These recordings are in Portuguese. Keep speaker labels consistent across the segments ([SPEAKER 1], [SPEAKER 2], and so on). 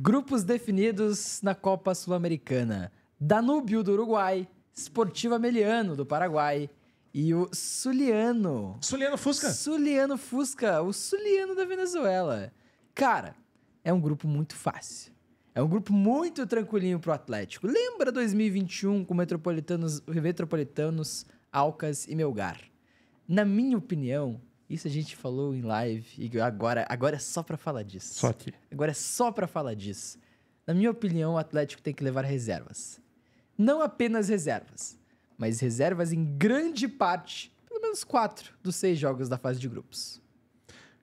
[SPEAKER 1] Grupos definidos na Copa Sul-Americana: Danúbio do Uruguai, Esportivo Ameliano do Paraguai e o Suliano. Suliano Fusca? Suliano Fusca, o Suliano da Venezuela. Cara, é um grupo muito fácil. É um grupo muito tranquilinho pro Atlético. Lembra 2021 com Metropolitanos, Metropolitanos, Alcas e Melgar? Na minha opinião, isso a gente falou em live e agora, agora é só para falar disso. Só aqui. Agora é só para falar disso. Na minha opinião, o Atlético tem que levar reservas. Não apenas reservas, mas reservas em grande parte, pelo menos quatro
[SPEAKER 2] dos seis jogos da fase de grupos.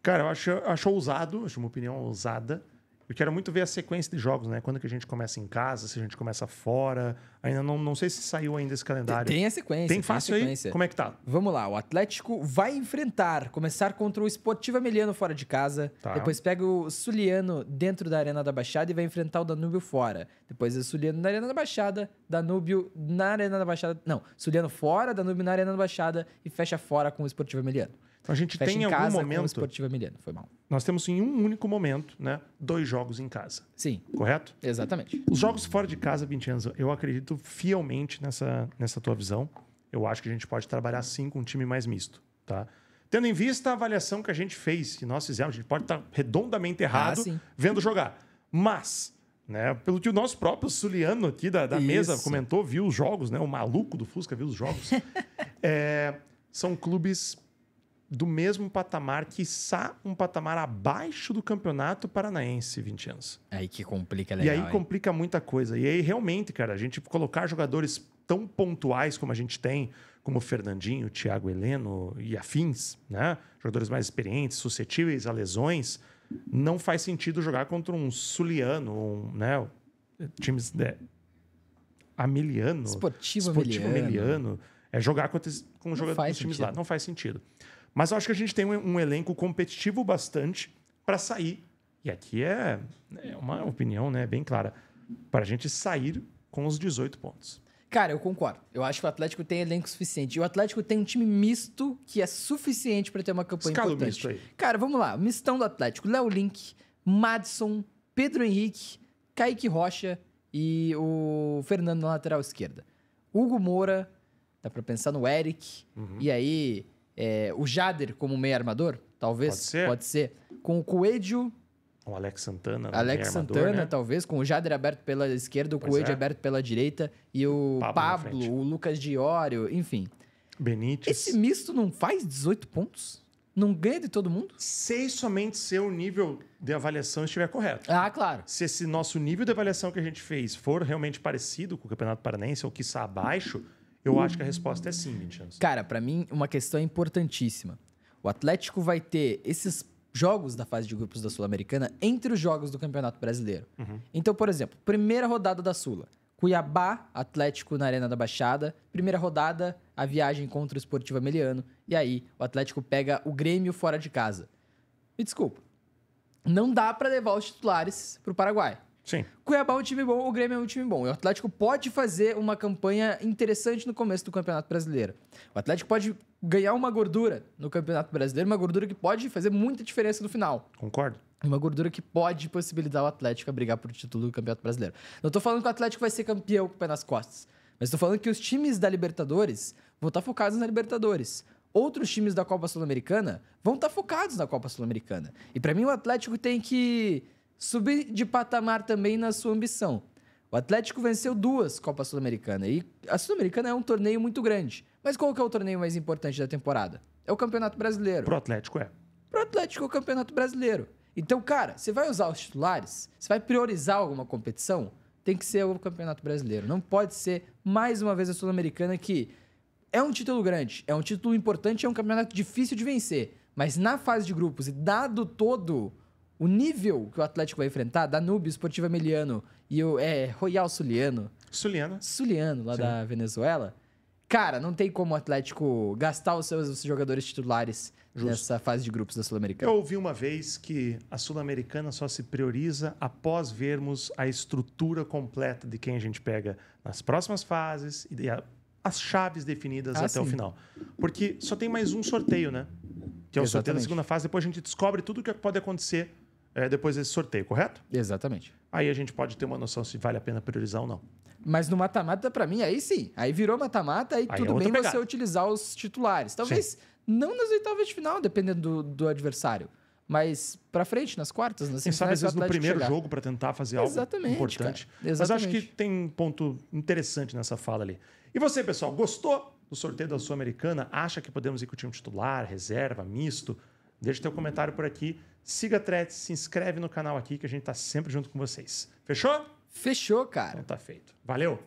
[SPEAKER 2] Cara, eu acho, acho ousado, acho uma opinião ousada eu quero muito ver a sequência de jogos, né? Quando que a gente começa em casa, se a gente começa fora. Ainda não, não sei se saiu ainda esse calendário. Tem a sequência. Tem fácil tem sequência. aí? Como é que tá? Vamos lá, o Atlético
[SPEAKER 1] vai enfrentar, começar contra o Esportivo Emiliano fora de casa. Tá. Depois pega o Suliano dentro da Arena da Baixada e vai enfrentar o Danúbio fora. Depois o Suliano na Arena da Baixada, Danúbio na Arena da Baixada. Não, Suliano fora, Danúbio na Arena da Baixada e fecha fora com o Esportivo
[SPEAKER 2] Emiliano. Então, a gente Fecha tem em, algum momento. Com Esportiva Milena, foi mal. Nós temos em um único momento, né? Dois jogos em casa. Sim. Correto? Exatamente. Os jogos fora de casa, Vincenzo, eu acredito fielmente nessa, nessa tua visão. Eu acho que a gente pode trabalhar sim com um time mais misto, tá? Tendo em vista a avaliação que a gente fez, que nós fizemos, a gente pode estar redondamente ah, errado ah, vendo jogar. Mas né? Pelo que o nosso próprio Suliano aqui da, da mesa comentou, viu os jogos, né? O maluco do Fusca viu os jogos. é, são clubes do mesmo patamar, quiçá um patamar abaixo do campeonato paranaense, 20 anos. Aí que complica legal. É e aí hein? complica muita coisa. E aí, realmente, cara, a gente colocar jogadores tão pontuais como a gente tem, como o Fernandinho, o Thiago Heleno e afins, né? Jogadores mais experientes, suscetíveis a lesões, não faz sentido jogar contra um Suliano, um, né? Times de... Né, Ameliano. Esportivo, Esportivo Ameliano. É jogar contra, com jogadores times sentido. lá. Não faz sentido. Mas eu acho que a gente tem um, um elenco competitivo bastante para sair. E aqui é, é, uma opinião né, bem clara. Para a gente sair com os 18 pontos.
[SPEAKER 1] Cara, eu concordo. Eu acho que o Atlético tem elenco suficiente. E o Atlético tem um time misto que é suficiente para ter uma campanha Escala importante. Misto aí. Cara, vamos lá. Mistão do Atlético. Léo Link, Madison, Pedro Henrique, Kaique Rocha e o Fernando na lateral esquerda. Hugo Moura, dá para pensar no Eric. Uhum. E aí, é, o Jader como meio armador, talvez. Pode ser. Pode ser. Com o Coelho.
[SPEAKER 2] O Alex Santana. Né, Alex Santana, né?
[SPEAKER 1] talvez, com o Jader aberto pela esquerda, o Coelho é. aberto pela direita e o Pablo, Pablo o Lucas Diório, enfim. Benítez. Esse misto não faz 18 pontos?
[SPEAKER 2] Não ganha de todo mundo? Se somente seu nível de avaliação estiver correto. Ah, claro. Se esse nosso nível de avaliação que a gente fez for realmente parecido com o Campeonato Paranense, ou que está abaixo, eu acho que a resposta é sim, Vinicius. Cara, para mim, uma questão importantíssima.
[SPEAKER 1] O Atlético vai ter esses jogos da fase de grupos da Sul-Americana entre os jogos do Campeonato Brasileiro. Uhum. Então, por exemplo, primeira rodada da Sula. Cuiabá, Atlético na Arena da Baixada. Primeira rodada, a viagem contra o Esportivo Ameliano. E aí, o Atlético pega o Grêmio fora de casa. Me desculpa. Não dá para levar os titulares pro Paraguai. Sim. Cuiabá é um time bom, o Grêmio é um time bom. o Atlético pode fazer uma campanha interessante no começo do Campeonato Brasileiro. O Atlético pode ganhar uma gordura no Campeonato Brasileiro, uma gordura que pode fazer muita diferença no final. Concordo. Uma gordura que pode possibilitar o Atlético a brigar por título do Campeonato Brasileiro. Não tô falando que o Atlético vai ser campeão com o pé nas costas, mas tô falando que os times da Libertadores vão estar tá focados na Libertadores outros times da Copa Sul-Americana vão estar tá focados na Copa Sul-Americana. E para mim o Atlético tem que subir de patamar também na sua ambição. O Atlético venceu duas Copas sul americanas e a Sul-Americana é um torneio muito grande. Mas qual que é o torneio mais importante da temporada? É o Campeonato Brasileiro. Pro Atlético é. Pro Atlético é o Campeonato Brasileiro. Então, cara, você vai usar os titulares? Você vai priorizar alguma competição? Tem que ser o Campeonato Brasileiro. Não pode ser mais uma vez a Sul-Americana que é um título grande, é um título importante, é um campeonato difícil de vencer. Mas na fase de grupos e dado todo o nível que o Atlético vai enfrentar, Danube, Esportivo Emiliano e o é, Royal Suliano. Suliano. Suliano, lá Sim. da Venezuela. Cara, não tem como o Atlético gastar os seus jogadores titulares Justo. nessa fase de grupos da Sul-Americana.
[SPEAKER 2] Eu ouvi uma vez que a Sul-Americana só se prioriza após vermos a estrutura completa de quem a gente pega nas próximas fases e as chaves definidas ah, até sim. o final. Porque só tem mais um sorteio, né?
[SPEAKER 1] Que é o Exatamente. sorteio da segunda
[SPEAKER 2] fase, depois a gente descobre tudo o que pode acontecer é, depois desse sorteio, correto? Exatamente. Aí a gente pode ter uma noção se vale a pena priorizar ou não. Mas no mata-mata, para
[SPEAKER 1] mim, aí sim. Aí virou mata-mata, aí, aí, é tudo é bem pegada. você utilizar os titulares. Talvez sim. não nas oitavas de final, dependendo do, do adversário. Mas para frente, nas quartas, nas semifinais. Quem sabe, às vezes, no primeiro chegar. jogo
[SPEAKER 2] para tentar fazer algo importante. Cara. Exatamente. Mas acho que tem um ponto interessante nessa fala ali. E você, pessoal, gostou do sorteio da Sul-Americana? Acha que podemos ir com o time titular, reserva, misto? deixe teu comentário por aqui. Siga a Threads, se inscreve no canal aqui que a gente tá sempre junto com vocês. Fechou? Fechou, cara. Então tá feito. Valeu!